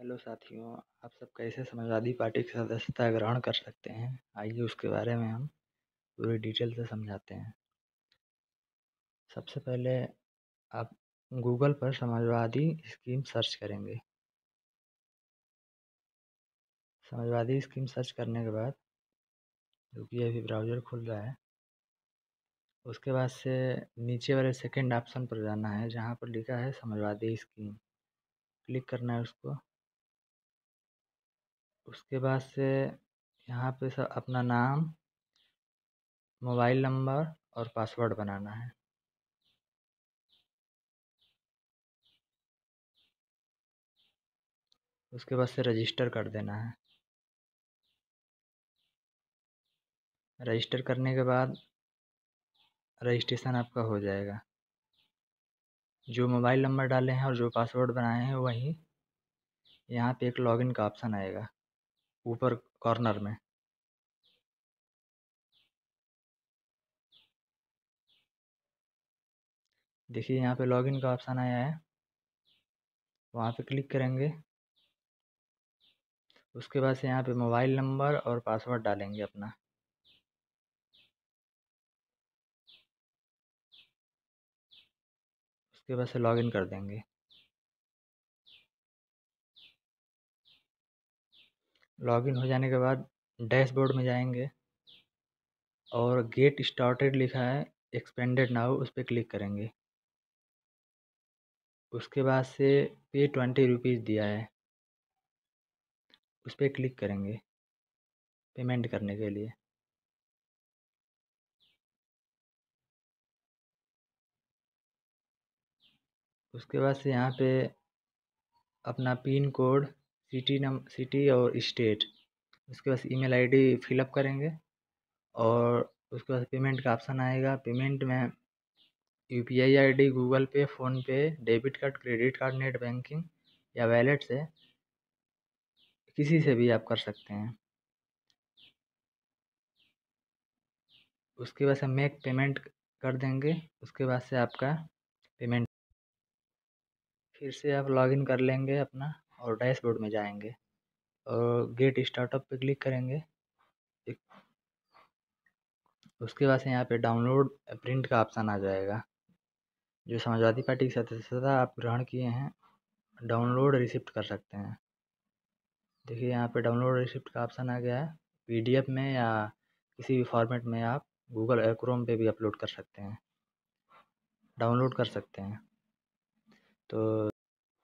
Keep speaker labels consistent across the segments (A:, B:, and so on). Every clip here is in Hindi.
A: हेलो साथियों आप सब कैसे समाजवादी पार्टी की सदस्यता ग्रहण कर सकते हैं आइए उसके बारे में हम पूरी डिटेल से समझाते हैं सबसे पहले आप गूगल पर समाजवादी स्कीम सर्च करेंगे समाजवादी स्कीम सर्च करने के बाद जो कि अभी ब्राउज़र खुल रहा है उसके बाद से नीचे वाले सेकंड ऑप्शन पर जाना है जहाँ पर लिखा है समाजवादी स्कीम क्लिक करना है उसको उसके बाद से यहाँ पे सब अपना नाम मोबाइल नंबर और पासवर्ड बनाना है उसके बाद से रजिस्टर कर देना है रजिस्टर करने के बाद रजिस्ट्रेशन आपका हो जाएगा जो मोबाइल नंबर डाले हैं और जो पासवर्ड बनाए हैं वही यहाँ पे एक लॉगिन का ऑप्शन आएगा ऊपर कॉर्नर में देखिए यहाँ पे लॉगिन का ऑप्शन आया है वहाँ पे क्लिक करेंगे उसके बाद से यहाँ पे मोबाइल नंबर और पासवर्ड डालेंगे अपना उसके बाद से लॉगिन कर देंगे लॉगिन हो जाने के बाद डैशबोर्ड में जाएंगे और गेट स्टार्टेड लिखा है एक्सपेंडेड नाउ उस पर क्लिक करेंगे उसके बाद से पे ट्वेंटी रुपीज़ दिया है उस पर क्लिक करेंगे पेमेंट करने के लिए उसके बाद से यहाँ पे अपना पिन कोड सिटी नम सिटी और स्टेट उसके बाद ईमेल आईडी फिलअप करेंगे और उसके बाद पेमेंट का ऑप्शन आएगा पेमेंट में U P I I D Google Pay PhonePe debit card credit card net banking या वैलेट से किसी से भी आप कर सकते हैं उसके बाद से मेक पेमेंट कर देंगे उसके बाद से आपका पेमेंट फिर से आप लॉगिन कर लेंगे अपना और डैशबोर्ड में जाएंगे और गेट स्टार्टअप पे क्लिक करेंगे उसके बाद से यहाँ पे डाउनलोड प्रिंट का ऑप्शन आ जाएगा जो समाजवादी पार्टी की सदस्यता आप ग्रहण किए हैं डाउनलोड रिसिप्ट कर सकते हैं देखिए यहाँ पे डाउनलोड रिसिप्ट का ऑप्शन आ गया है पीडीएफ में या किसी भी फॉर्मेट में आप गूगल एक्रोम क्रोम पे भी अपलोड कर सकते हैं डाउनलोड कर सकते हैं तो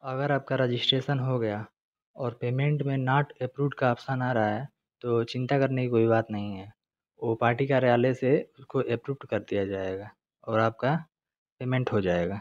A: अगर आपका रजिस्ट्रेशन हो गया और पेमेंट में नॉट अप्रूव्ड का ऑप्शन आ रहा है तो चिंता करने की कोई बात नहीं है वो पार्टी कार्यालय से उसको अप्रूव्ड कर दिया जाएगा और आपका पेमेंट हो जाएगा